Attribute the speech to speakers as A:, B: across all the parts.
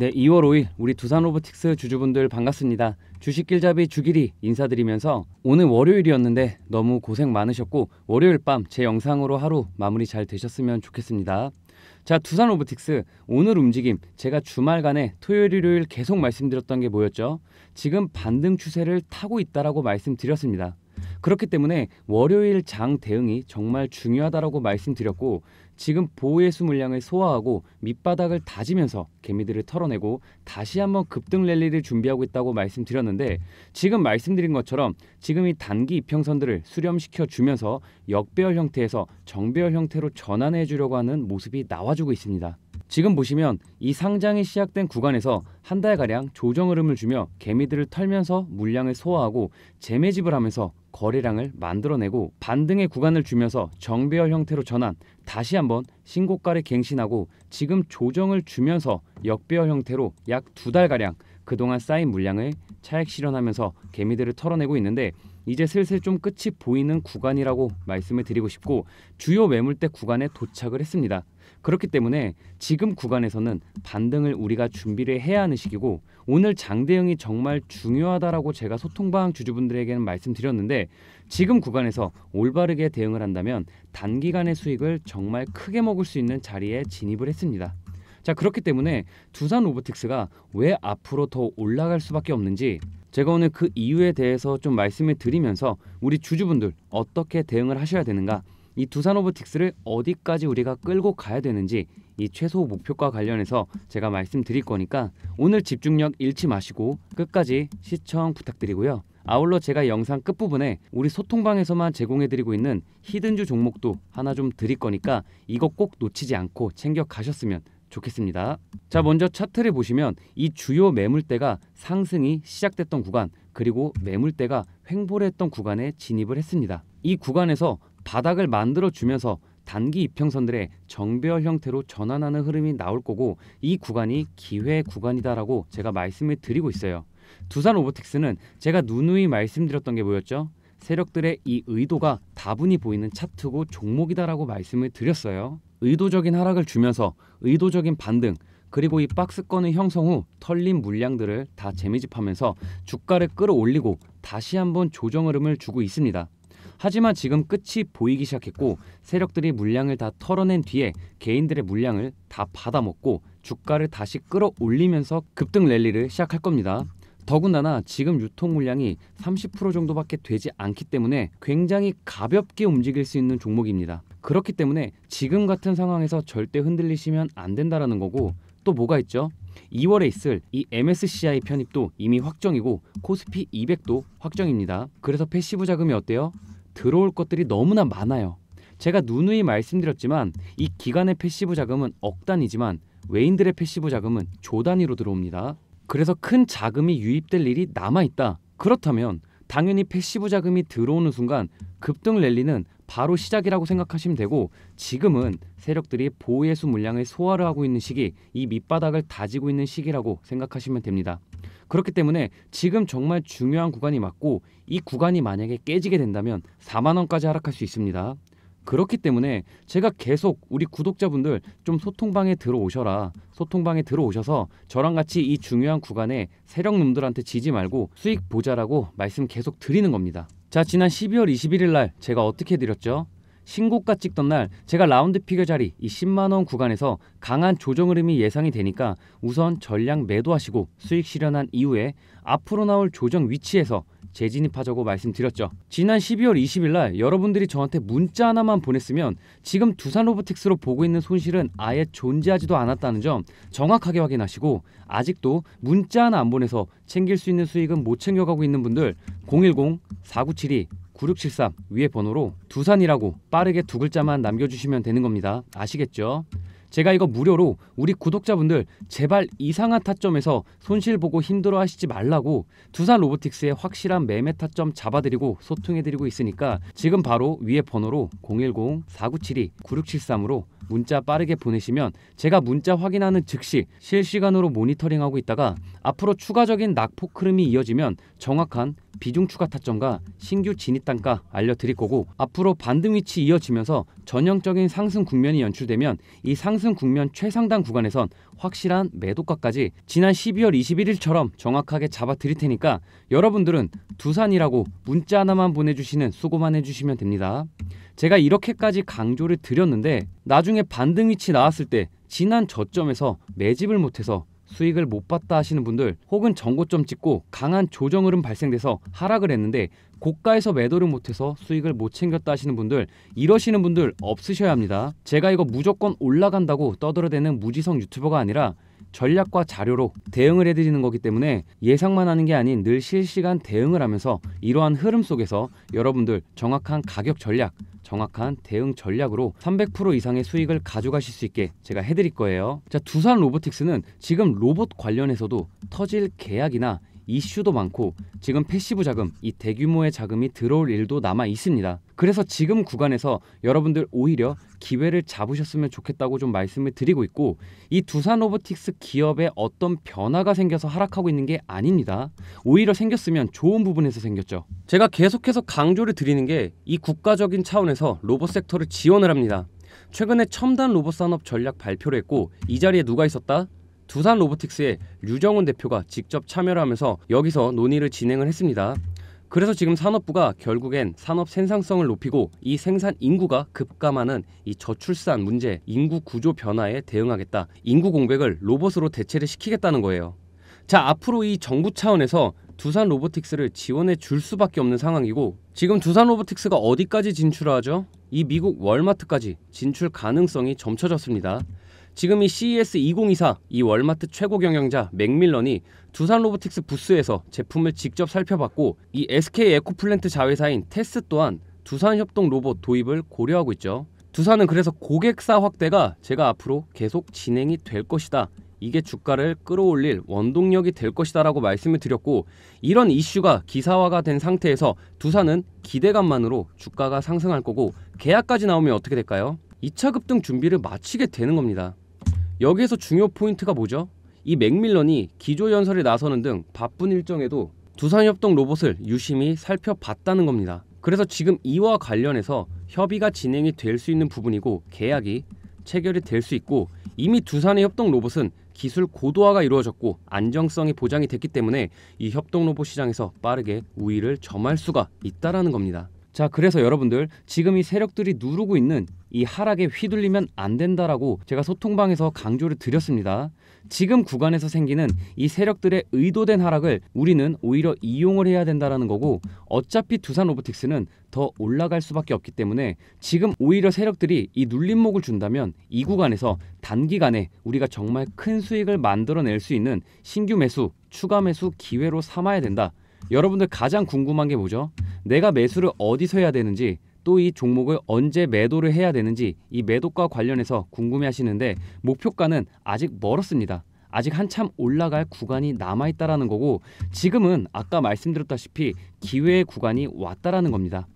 A: 네, 2월 5일 우리 두산 로보틱스 주주분들 반갑습니다. 주식길잡이 주길이 인사드리면서 오늘 월요일이었는데 너무 고생 많으셨고 월요일 밤 제 영상으로 하루 마무리 잘 되셨으면 좋겠습니다. 자, 두산 로보틱스 오늘 움직임 제가 주말간에 토요일 일요일 계속 말씀드렸던 게 뭐였죠? 지금 반등 추세를 타고 있다라고 말씀드렸습니다. 그렇기 때문에 월요일 장 대응이 정말 중요하다라고 말씀드렸고 지금 보호예수 물량을 소화하고 밑바닥을 다지면서 개미들을 털어내고 다시 한번 급등 랠리를 준비하고 있다고 말씀드렸는데 지금 말씀드린 것처럼 지금 이 단기 이평선들을 수렴시켜 주면서 역배열 형태에서 정배열 형태로 전환해 주려고 하는 모습이 나와주고 있습니다. 지금 보시면 이 상장이 시작된 구간에서 한 달가량 조정 흐름을 주며 개미들을 털면서 물량을 소화하고 재매집을 하면서 거래량을 만들어내고 반등의 구간을 주면서 정배열 형태로 전환 다시 한번 신고가를 갱신하고 지금 조정을 주면서 역배열 형태로 약 두 달가량 그동안 쌓인 물량을 차액 실현하면서 개미들을 털어내고 있는데 이제 슬슬 좀 끝이 보이는 구간이라고 말씀을 드리고 싶고 주요 매물대 구간에 도착을 했습니다. 그렇기 때문에 지금 구간에서는 반등을 우리가 준비를 해야 하는 시기고 오늘 장대형이 정말 중요하다라고 제가 소통방 주주분들에게는 말씀드렸는데 지금 구간에서 올바르게 대응을 한다면 단기간의 수익을 정말 크게 먹을 수 있는 자리에 진입을 했습니다. 자 그렇기 때문에 두산 로보틱스가 왜 앞으로 더 올라갈 수밖에 없는지 제가 오늘 그 이유에 대해서 좀 말씀을 드리면서 우리 주주분들 어떻게 대응을 하셔야 되는가 이 두산 오보틱스를 어디까지 우리가 끌고 가야 되는지 이 최소 목표과 관련해서 제가 말씀드릴 거니까 오늘 집중력 잃지 마시고 끝까지 시청 부탁드리고요. 아울러 제가 영상 끝부분에 우리 소통방에서만 제공해드리고 있는 히든주 종목도 하나 좀 드릴 거니까 이거 꼭 놓치지 않고 챙겨 가셨으면 좋겠습니다. 자 먼저 차트를 보시면 이 주요 매물대가 상승이 시작됐던 구간 그리고 매물대가 횡보를 했던 구간에 진입을 했습니다. 이 구간에서 바닥을 만들어 주면서 단기 이평선들의 정배열 형태로 전환하는 흐름이 나올 거고 이 구간이 기회 구간이다라고 제가 말씀을 드리고 있어요. 두산 오버틱스는 제가 누누이 말씀드렸던 게 뭐였죠? 세력들의 이 의도가 다분히 보이는 차트고 종목이다라고 말씀을 드렸어요. 의도적인 하락을 주면서 의도적인 반등 그리고 이 박스권의 형성 후 털린 물량들을 다 재미집하면서 주가를 끌어올리고 다시 한번 조정 흐름을 주고 있습니다. 하지만 지금 끝이 보이기 시작했고 세력들이 물량을 다 털어낸 뒤에 개인들의 물량을 다 받아먹고 주가를 다시 끌어올리면서 급등 랠리를 시작할 겁니다. 더군다나 지금 유통 물량이 30% 정도밖에 되지 않기 때문에 굉장히 가볍게 움직일 수 있는 종목입니다. 그렇기 때문에 지금 같은 상황에서 절대 흔들리시면 안 된다라는 거고 또 뭐가 있죠? 2월에 있을 이 MSCI 편입도 이미 확정이고 코스피 200도 확정입니다. 그래서 패시브 자금이 어때요? 들어올 것들이 너무나 많아요. 제가 누누이 말씀드렸지만 이 기간의 패시브 자금은 억단위지만 외인들의 패시브 자금은 조 단위로 들어옵니다. 그래서 큰 자금이 유입될 일이 남아있다. 그렇다면 당연히 패시브 자금이 들어오는 순간 급등 랠리는 바로 시작이라고 생각하시면 되고 지금은 세력들이 보예수 호 물량을 소화를 하고 있는 시기, 이 밑바닥을 다지고 있는 시기라고 생각하시면 됩니다. 그렇기 때문에 지금 정말 중요한 구간이 맞고 이 구간이 만약에 깨지게 된다면 4만 원까지 하락할 수 있습니다. 그렇기 때문에 제가 계속 우리 구독자분들 좀 소통방에 들어오셔라. 소통방에 들어오셔서 저랑 같이 이 중요한 구간에 세력놈들한테 지지 말고 수익 보자라고 말씀 계속 드리는 겁니다. 자 지난 12월 21일 날 제가 어떻게 드렸죠? 신고가 찍던 날 제가 라운드 피겨 자리 이 10만원 구간에서 강한 조정 흐름이 예상이 되니까 우선 전량 매도하시고 수익 실현한 이후에 앞으로 나올 조정 위치에서 재진입하자고 말씀드렸죠. 지난 12월 20일 날 여러분들이 저한테 문자 하나만 보냈으면 지금 두산 로보틱스로 보고 있는 손실은 아예 존재하지도 않았다는 점 정확하게 확인하시고 아직도 문자 하나 안 보내서 챙길 수 있는 수익은 못 챙겨가고 있는 분들 010-4972 9673 위에 번호로 두산이라고 빠르게 두 글자만 남겨주시면 되는 겁니다. 아시겠죠? 제가 이거 무료로 우리 구독자분들 제발 이상한 타점에서 손실 보고 힘들어 하시지 말라고 두산 로보틱스의 확실한 매매 타점 잡아드리고 소통해드리고 있으니까 지금 바로 위에 번호로 010-4972-9673으로 문자 빠르게 보내시면 제가 문자 확인하는 즉시 실시간으로 모니터링하고 있다가 앞으로 추가적인 낙폭 흐름이 이어지면 정확한 비중 추가 타점과 신규 진입 단가 알려드릴 거고 앞으로 반등 위치 이어지면서 전형적인 상승 국면이 연출되면 이 상승 국면 최상단 구간에선 확실한 매도가까지 지난 12월 21일처럼 정확하게 잡아 드릴 테니까 여러분들은 두산이라고 문자 하나만 보내주시는 수고만 해주시면 됩니다. 제가 이렇게까지 강조를 드렸는데 나중에 반등 위치 나왔을 때 지난 저점에서 매집을 못해서 수익을 못 봤다 하시는 분들 혹은 전고점 찍고 강한 조정 흐름 발생돼서 하락을 했는데 고가에서 매도를 못해서 수익을 못 챙겼다 하시는 분들 이러시는 분들 없으셔야 합니다. 제가 이거 무조건 올라간다고 떠들어대는 무지성 유튜버가 아니라 전략과 자료로 대응을 해드리는 거기 때문에 예상만 하는 게 아닌 늘 실시간 대응을 하면서 이러한 흐름 속에서 여러분들 정확한 가격 전략, 정확한 대응 전략으로 300% 이상의 수익을 가져가실 수 있게 제가 해드릴 거예요. 자, 두산 로보틱스는 지금 로봇 관련해서도 터질 계약이나 이슈도 많고 지금 패시브 자금, 이 대규모의 자금이 들어올 일도 남아 있습니다. 그래서 지금 구간에서 여러분들 오히려 기회를 잡으셨으면 좋겠다고 좀 말씀을 드리고 있고 이 두산 로보틱스 기업에 어떤 변화가 생겨서 하락하고 있는 게 아닙니다. 오히려 생겼으면 좋은 부분에서 생겼죠. 제가 계속해서 강조를 드리는 게 이 국가적인 차원에서 로봇 섹터를 지원을 합니다. 최근에 첨단 로봇 산업 전략 발표를 했고 이 자리에 누가 있었다? 두산 로보틱스의 류정훈 대표가 직접 참여를 하면서 여기서 논의를 진행을 했습니다. 그래서 지금 산업부가 결국엔 산업 생산성을 높이고 이 생산 인구가 급감하는 이 저출산 문제, 인구 구조 변화에 대응하겠다. 인구 공백을 로봇으로 대체를 시키겠다는 거예요. 자, 앞으로 이 정부 차원에서 두산 로보틱스를 지원해 줄 수밖에 없는 상황이고 지금 두산 로보틱스가 어디까지 진출하죠? 이 미국 월마트까지 진출 가능성이 점쳐졌습니다. 지금 e 이 CES 2024이 월마트 최고 경영자 맥밀런이 두산 로보틱스 부스에서 제품을 직접 살펴봤고 이 SK 에코플랜트 자회사인 테스 또한 두산 협동 로봇 도입을 고려하고 있죠. 두산은 그래서 고객사 확대가 제가 앞으로 계속 진행이 될 것이다. 이게 주가를 끌어올릴 원동력이 될 것이다 라고 말씀을 드렸고 이런 이슈가 기사화가 된 상태에서 두산은 기대감만으로 주가가 상승할 거고 계약까지 나오면 어떻게 될까요? 2차 급등 준비를 마치게 되는 겁니다. 여기에서 중요 포인트가 뭐죠? 이 맥밀런이 기조연설에 나서는 등 바쁜 일정에도 두산협동 로봇을 유심히 살펴봤다는 겁니다. 그래서 지금 이와 관련해서 협의가 진행이 될 수 있는 부분이고 계약이 체결이 될 수 있고 이미 두산의 협동 로봇은 기술 고도화가 이루어졌고 안정성이 보장이 됐기 때문에 이 협동 로봇 시장에서 빠르게 우위를 점할 수가 있다라는 겁니다. 자, 그래서 여러분들 지금 이 세력들이 누르고 있는 이 하락에 휘둘리면 안 된다라고 제가 소통방에서 강조를 드렸습니다. 지금 구간에서 생기는 이 세력들의 의도된 하락을 우리는 오히려 이용을 해야 된다라는 거고 어차피 두산 로보틱스는 더 올라갈 수밖에 없기 때문에 지금 오히려 세력들이 이 눌림목을 준다면 이 구간에서 단기간에 우리가 정말 큰 수익을 만들어낼 수 있는 신규 매수, 추가 매수 기회로 삼아야 된다. 여러분들 가장 궁금한 게 뭐죠? 내가 매수를 어디서 해야 되는지 또이 종목을 언제 매도를 해야 되는지 이 매도가 관련해서 궁금해 하시는데 목표가는 아직 멀었습니다. 아직 한참 올라갈 구간이 남아있다라는 거고 지금은 아까 말씀드렸다시피 기회의 구간이 왔다라는 겁니다.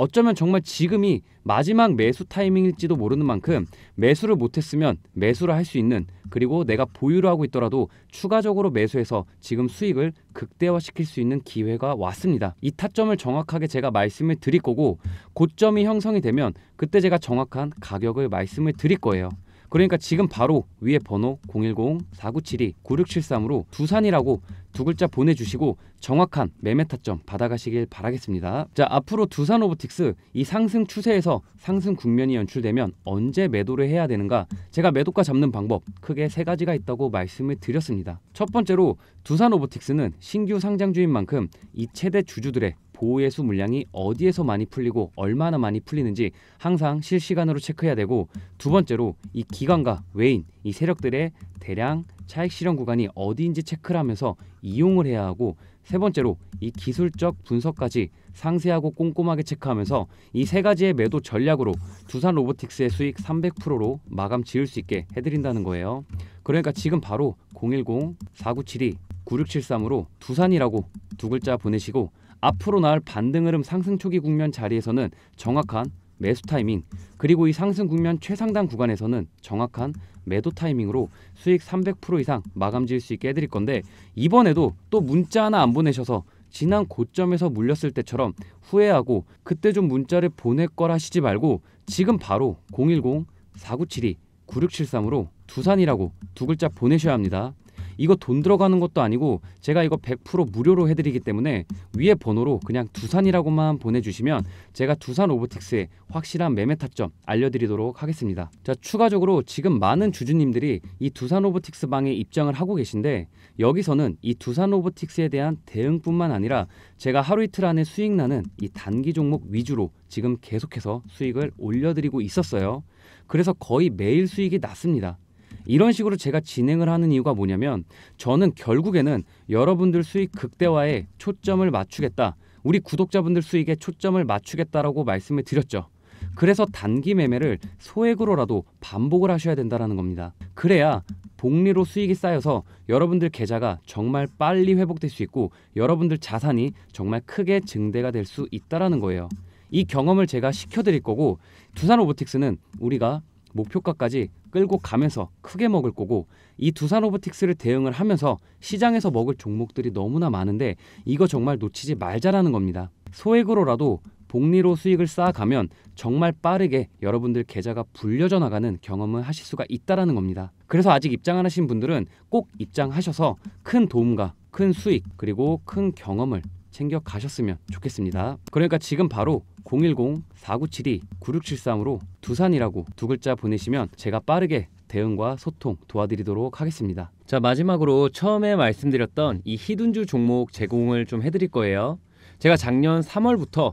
A: 어쩌면 정말 지금이 마지막 매수 타이밍일지도 모르는 만큼 매수를 못했으면 매수를 할 수 있는 그리고 내가 보유를 하고 있더라도 추가적으로 매수해서 지금 수익을 극대화시킬 수 있는 기회가 왔습니다. 이 타점을 정확하게 제가 말씀을 드릴 거고 고점이 형성이 되면 그때 제가 정확한 가격을 말씀을 드릴 거예요. 그러니까 지금 바로 위에 번호 010-4972-9673으로 두산이라고 두 글자 보내주시고 정확한 매매 타점 받아가시길 바라겠습니다. 자 앞으로 두산 로보틱스 이 상승 추세에서 상승 국면이 연출되면 언제 매도를 해야 되는가 제가 매도가 잡는 방법 크게 세 가지가 있다고 말씀을 드렸습니다. 첫 번째로 두산 로보틱스는 신규 상장 주인 만큼 이 최대 주주들의 보호예수 물량이 어디에서 많이 풀리고 얼마나 많이 풀리는지 항상 실시간으로 체크해야 되고 두 번째로 이 기관과 외인, 이 세력들의 대량 차익 실현 구간이 어디인지 체크를 하면서 이용을 해야 하고 세 번째로 이 기술적 분석까지 상세하고 꼼꼼하게 체크하면서 이 세 가지의 매도 전략으로 두산 로보틱스의 수익 300%로 마감 지을 수 있게 해드린다는 거예요. 그러니까 지금 바로 010-4972-9673으로 두산이라고 두 글자 보내시고 앞으로 나올 반등 흐름 상승 초기 국면 자리에서는 정확한 매수 타이밍 그리고 이 상승 국면 최상단 구간에서는 정확한 매도 타이밍으로 수익 300% 이상 마감 지을 수 있게 해드릴 건데 이번에도 또 문자 하나 안 보내셔서 지난 고점에서 물렸을 때처럼 후회하고 그때 좀 문자를 보낼 거라 하시지 말고 지금 바로 010-4972-9673으로 두산이라고 두 글자 보내셔야 합니다. 이거 돈 들어가는 것도 아니고 제가 이거 100% 무료로 해드리기 때문에 위에 번호로 그냥 두산이라고만 보내주시면 제가 두산 오브틱스의 확실한 매매 타점 알려드리도록 하겠습니다. 자 추가적으로 지금 많은 주주님들이 이 두산 오브틱스 방에 입장을 하고 계신데 여기서는 이 두산 오브틱스에 대한 대응뿐만 아니라 제가 하루 이틀 안에 수익 나는 이 단기 종목 위주로 지금 계속해서 수익을 올려드리고 있었어요. 그래서 거의 매일 수익이 났습니다. 이런 식으로 제가 진행을 하는 이유가 뭐냐면 저는 결국에는 여러분들 수익 극대화에 초점을 맞추겠다. 우리 구독자분들 수익에 초점을 맞추겠다라고 말씀을 드렸죠. 그래서 단기 매매를 소액으로라도 반복을 하셔야 된다는 라 겁니다. 그래야 복리로 수익이 쌓여서 여러분들 계좌가 정말 빨리 회복될 수 있고 여러분들 자산이 정말 크게 증대가 될 수 있다라는 거예요. 이 경험을 제가 시켜드릴 거고 두산 로보틱스는 우리가 목표가까지 끌고 가면서 크게 먹을 거고 이 두산 로보틱스를 대응을 하면서 시장에서 먹을 종목들이 너무나 많은데 이거 정말 놓치지 말자라는 겁니다. 소액으로라도 복리로 수익을 쌓아가면 정말 빠르게 여러분들 계좌가 불려져 나가는 경험을 하실 수가 있다라는 겁니다. 그래서 아직 입장 안 하신 분들은 꼭 입장하셔서 큰 도움과 큰 수익 그리고 큰 경험을 챙겨 가셨으면 좋겠습니다. 그러니까 지금 바로 010-4972-9673으로 두산이라고 두 글자 보내시면 제가 빠르게 대응과 소통 도와드리도록 하겠습니다. 자, 마지막으로 처음에 말씀드렸던 이 히든주 종목 제공을 좀 해드릴 거예요. 제가 작년 3월부터